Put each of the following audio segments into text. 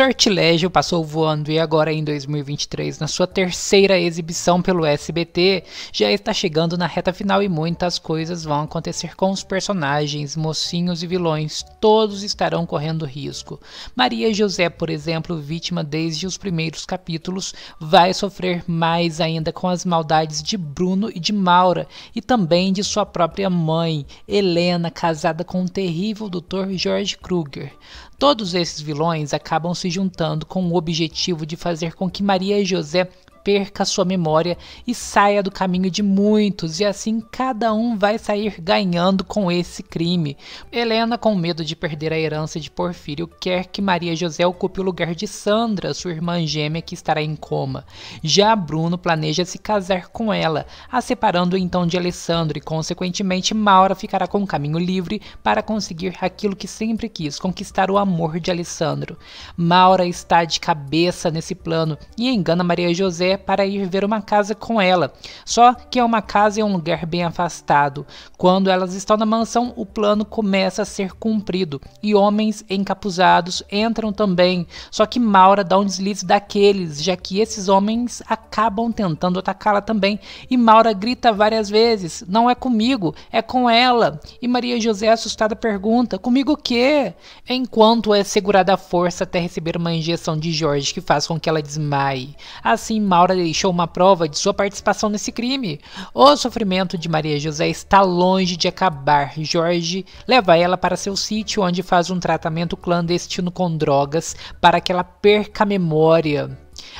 Sortilégio passou voando e agora em 2023, na sua terceira exibição pelo SBT, já está chegando na reta final e muitas coisas vão acontecer com os personagens, mocinhos e vilões, todos estarão correndo risco. Maria José, por exemplo, vítima desde os primeiros capítulos, vai sofrer mais ainda com as maldades de Bruno e de Maura e também de sua própria mãe, Helena, casada com o terrível Dr. George Kruger. Todos esses vilões acabam se juntando com o objetivo de fazer com que Maria e José perca sua memória e saia do caminho de muitos, e assim cada um vai sair ganhando com esse crime. Helena, com medo de perder a herança de Porfírio, quer que Maria José ocupe o lugar de Sandra, sua irmã gêmea que estará em coma. Já Bruno planeja se casar com ela, a separando então de Alessandro, e consequentemente Maura ficará com o caminho livre para conseguir aquilo que sempre quis, conquistar o amor de Alessandro. Maura está de cabeça nesse plano e engana Maria José José para ir ver uma casa com ela. Só que é uma casa em um lugar bem afastado. Quando elas estão na mansão, o plano começa a ser cumprido e homens encapuzados entram também. Só que Maura dá um deslize daqueles, já que esses homens acabam tentando atacá-la também. E Maura grita várias vezes: Não é comigo, é com ela. E Maria José, assustada, pergunta: Comigo o quê? Enquanto é segurada a força até receber uma injeção de Jorge que faz com que ela desmaie. Assim, Maura Maura deixou uma prova de sua participação nesse crime. O sofrimento de Maria José está longe de acabar. Jorge leva ela para seu sítio, onde faz um tratamento clandestino com drogas para que ela perca a memória.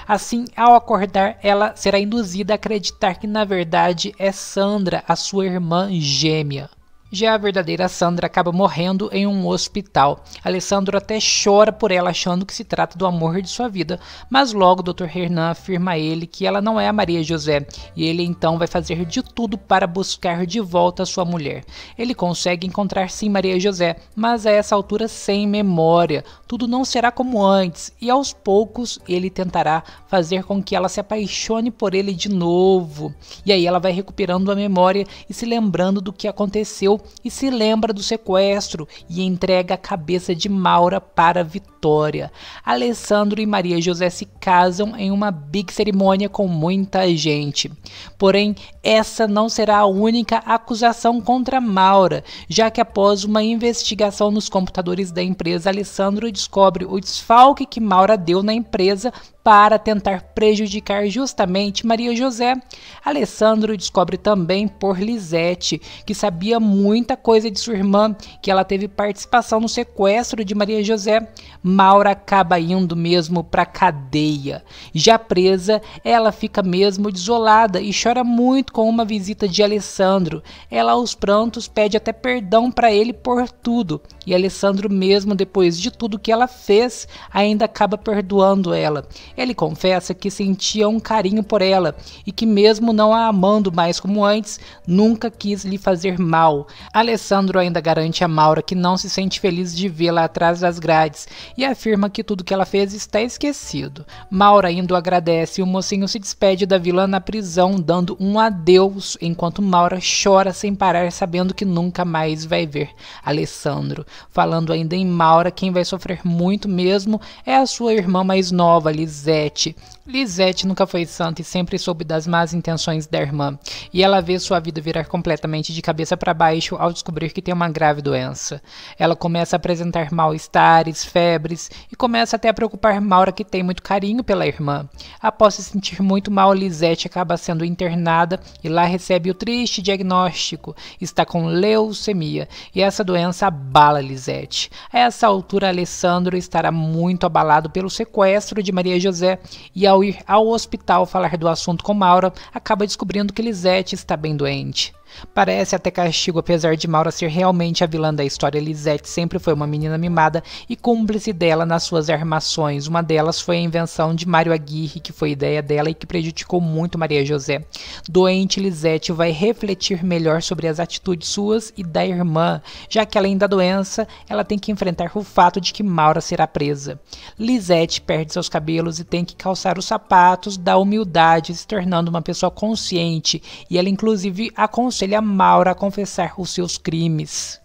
Assim, ao acordar, ela será induzida a acreditar que na verdade é Sandra, a sua irmã gêmea. Já a verdadeira Sandra acaba morrendo em um hospital. Alessandro até chora por ela, achando que se trata do amor de sua vida, mas logo Dr. Hernan afirma a ele que ela não é a Maria José, e ele então vai fazer de tudo para buscar de volta sua mulher. Ele consegue encontrar sim Maria José, mas a essa altura sem memória. Tudo não será como antes, e aos poucos ele tentará fazer com que ela se apaixone por ele de novo. E aí ela vai recuperando a memória e se lembrando do que aconteceu e se lembra do sequestro e entrega a cabeça de Maura para Vitória. Alessandro e Maria José se casam em uma big cerimônia com muita gente. Porém, essa não será a única acusação contra Maura, já que após uma investigação nos computadores da empresa, Alessandro descobre o desfalque que Maura deu na empresa para tentar prejudicar justamente Maria José. Alessandro descobre também por Lisete, que sabia muito muita coisa de sua irmã, que ela teve participação no sequestro de Maria José. Maura acaba indo mesmo para cadeia. Já presa, ela fica mesmo desolada e chora muito com uma visita de Alessandro. Ela aos prantos pede até perdão para ele por tudo. E Alessandro, mesmo depois de tudo que ela fez, ainda acaba perdoando ela. Ele confessa que sentia um carinho por ela e que, mesmo não a amando mais como antes, nunca quis lhe fazer mal. Alessandro ainda garante a Maura que não se sente feliz de vê-la atrás das grades e afirma que tudo que ela fez está esquecido. Maura o agradece e o mocinho se despede da vilã na prisão, dando um adeus, enquanto Maura chora sem parar, sabendo que nunca mais vai ver Alessandro. Falando ainda em Maura, quem vai sofrer muito mesmo é a sua irmã mais nova, Lisete. Lisette nunca foi santa e sempre soube das más intenções da irmã, e ela vê sua vida virar completamente de cabeça para baixo ao descobrir que tem uma grave doença. Ela começa a apresentar mal-estares, febres e começa até a preocupar Maura, que tem muito carinho pela irmã. Após se sentir muito mal, Lisette acaba sendo internada e lá recebe o triste diagnóstico: está com leucemia, e essa doença abala Lisette. A essa altura, Alessandro estará muito abalado pelo sequestro de Maria José e ao ao ir ao hospital falar do assunto com Maura, acaba descobrindo que Lisette está bem doente. Parece até castigo, apesar de Maura ser realmente a vilã da história, Lisette sempre foi uma menina mimada e cúmplice dela nas suas armações. Uma delas foi a invenção de Mário Aguirre, que foi ideia dela e que prejudicou muito Maria José. Doente, Lisette vai refletir melhor sobre as atitudes suas e da irmã, já que além da doença, ela tem que enfrentar o fato de que Maura será presa. Lisette perde seus cabelos e tem que calçar os sapatos da humildade, se tornando uma pessoa consciente, e ela inclusive aconselha aconselha Maura a confessar os seus crimes.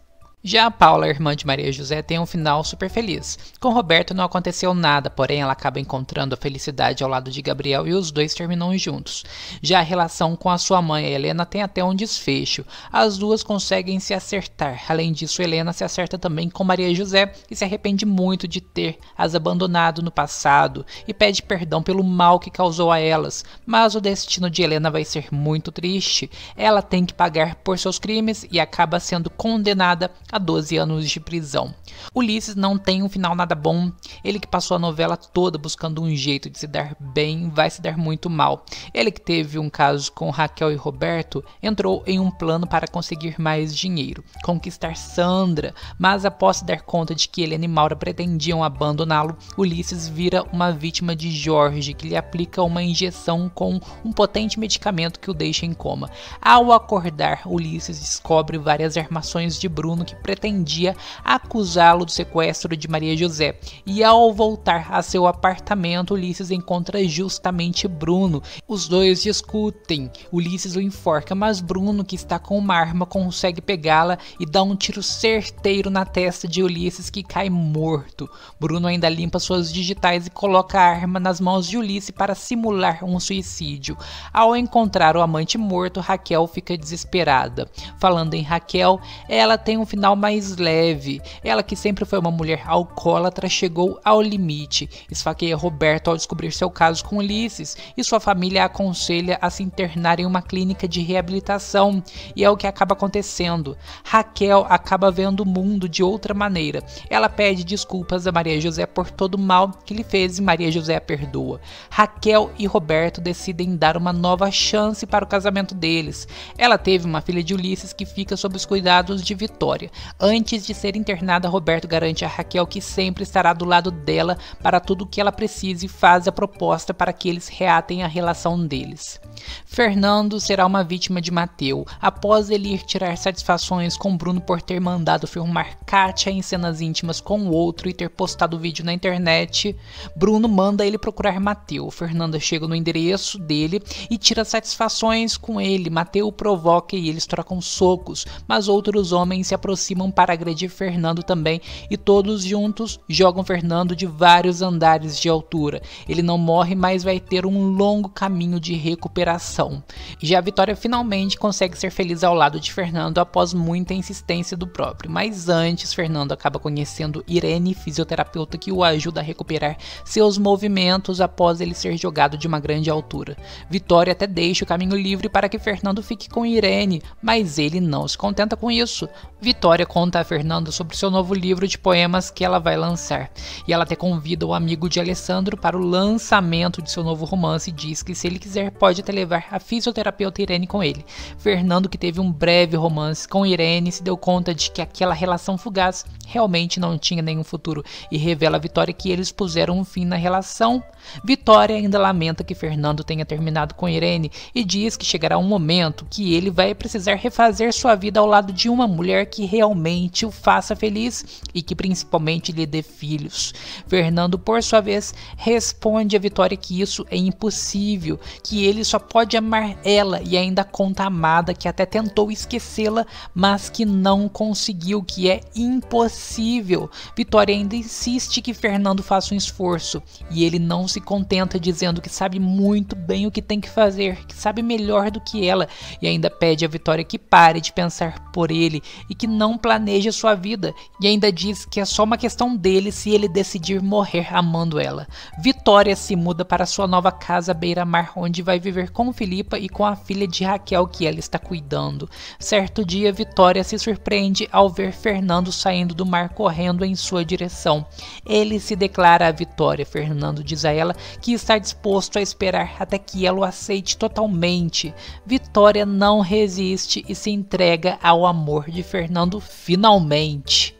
Já a Paula, irmã de Maria José, tem um final super feliz. Com Roberto não aconteceu nada, porém ela acaba encontrando a felicidade ao lado de Gabriel e os dois terminam juntos. Já a relação com a sua mãe, a Helena, tem até um desfecho. As duas conseguem se acertar. Além disso, Helena se acerta também com Maria José e se arrepende muito de ter as abandonado no passado e pede perdão pelo mal que causou a elas. Mas o destino de Helena vai ser muito triste. Ela tem que pagar por seus crimes e acaba sendo condenada a 12 anos de prisão. Ulisses não tem um final nada bom, ele que passou a novela toda buscando um jeito de se dar bem, vai se dar muito mal. Ele que teve um caso com Raquel e Roberto, entrou em um plano para conseguir mais dinheiro, conquistar Sandra, mas após se dar conta de que ele e Maura pretendiam abandoná-lo, Ulisses vira uma vítima de Jorge, que lhe aplica uma injeção com um potente medicamento que o deixa em coma. Ao acordar, Ulisses descobre várias armações de Bruno que pretendia acusá-lo do sequestro de Maria José. E ao voltar a seu apartamento, Ulisses encontra justamente Bruno. Os dois discutem. Ulisses o enforca, mas Bruno, que está com uma arma, consegue pegá-la e dá um tiro certeiro na testa de Ulisses, que cai morto. Bruno ainda limpa suas digitais e coloca a arma nas mãos de Ulisses para simular um suicídio. Ao encontrar o amante morto, Raquel fica desesperada. Falando em Raquel, ela tem um final final mais leve. Ela, que sempre foi uma mulher alcoólatra, chegou ao limite. Esfaqueia Roberto ao descobrir seu caso com Ulisses e sua família a aconselha a se internar em uma clínica de reabilitação. E é o que acaba acontecendo. Raquel acaba vendo o mundo de outra maneira. Ela pede desculpas a Maria José por todo o mal que lhe fez e Maria José a perdoa. Raquel e Roberto decidem dar uma nova chance para o casamento deles. Ela teve uma filha de Ulisses que fica sob os cuidados de Vitória. Antes de ser internada, Roberto garante a Raquel que sempre estará do lado dela para tudo o que ela precise e faz a proposta para que eles reatem a relação deles. Fernando será uma vítima de Mateu, após ele ir tirar satisfações com Bruno por ter mandado filmar Kátia em cenas íntimas com o outro e ter postado o vídeo na internet. Bruno manda ele procurar Mateu. Fernanda chega no endereço dele e tira satisfações com ele. Mateu provoca e eles trocam socos, mas outros homens se aproximam aproximam para agredir Fernando também e todos juntos jogam Fernando de vários andares de altura. Ele não morre, mas vai ter um longo caminho de recuperação. Já a Vitória finalmente consegue ser feliz ao lado de Fernando após muita insistência do próprio, mas antes Fernando acaba conhecendo Irene, fisioterapeuta que o ajuda a recuperar seus movimentos após ele ser jogado de uma grande altura. Vitória até deixa o caminho livre para que Fernando fique com Irene, mas ele não se contenta com isso. Vitória história conta a Fernando sobre seu novo livro de poemas que ela vai lançar. E ela até convida o amigo de Alessandro para o lançamento de seu novo romance e diz que se ele quiser pode até levar a fisioterapeuta Irene com ele. Fernando, que teve um breve romance com Irene, se deu conta de que aquela relação fugaz realmente não tinha nenhum futuro e revela a Vitória que eles puseram um fim na relação. Vitória ainda lamenta que Fernando tenha terminado com Irene e diz que chegará um momento que ele vai precisar refazer sua vida ao lado de uma mulher que realmente realmente o faça feliz e que principalmente lhe dê filhos. Fernando, por sua vez, responde a Vitória que isso é impossível, que ele só pode amar ela e ainda conta a amada que até tentou esquecê-la, mas que não conseguiu, que é impossível. Vitória ainda insiste que Fernando faça um esforço e ele não se contenta dizendo que sabe muito bem o que tem que fazer, que sabe melhor do que ela e ainda pede a Vitória que pare de pensar por ele e que não planeja sua vida e ainda diz que é só uma questão dele se ele decidir morrer amando ela. Vitória se muda para sua nova casa beira-mar, onde vai viver com Filipa e com a filha de Raquel que ela está cuidando. Certo dia, Vitória se surpreende ao ver Fernando saindo do mar correndo em sua direção. Ele se declara a Vitória. Fernando diz a ela que está disposto a esperar até que ela o aceite totalmente. Vitória não resiste e se entrega ao amor de Fernando finalmente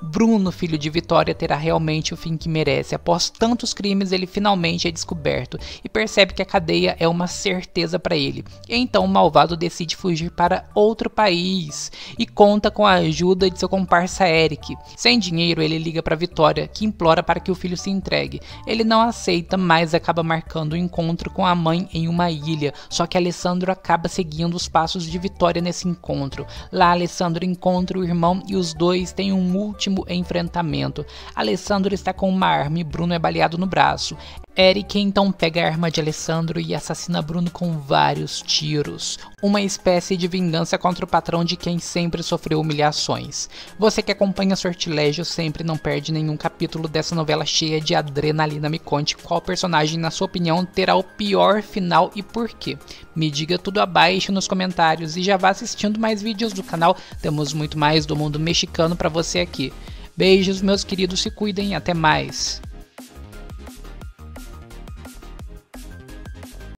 Bruno, filho de Vitória, terá realmente o fim que merece. Após tantos crimes, ele finalmente é descoberto e percebe que a cadeia é uma certeza para ele. Então o malvado decide fugir para outro país e conta com a ajuda de seu comparsa Eric. Sem dinheiro, ele liga para Vitória, que implora para que o filho se entregue. Ele não aceita, mas acaba marcando o um encontro com a mãe em uma ilha. Só que Alessandro acaba seguindo os passos de Vitória nesse encontro. Lá, Alessandro encontra o irmão e os dois têm um último enfrentamento. Alessandro está com uma arma e Bruno é baleado no braço. Eric então pega a arma de Alessandro e assassina Bruno com vários tiros, uma espécie de vingança contra o patrão de quem sempre sofreu humilhações. Você que acompanha Sortilégio sempre não perde nenhum capítulo dessa novela cheia de adrenalina. Me conte qual personagem, na sua opinião, terá o pior final e por quê. Me diga tudo abaixo nos comentários e já vá assistindo mais vídeos do canal. Temos muito mais do mundo mexicano para você aqui aqui. Beijos, meus queridos, se cuidem, até mais.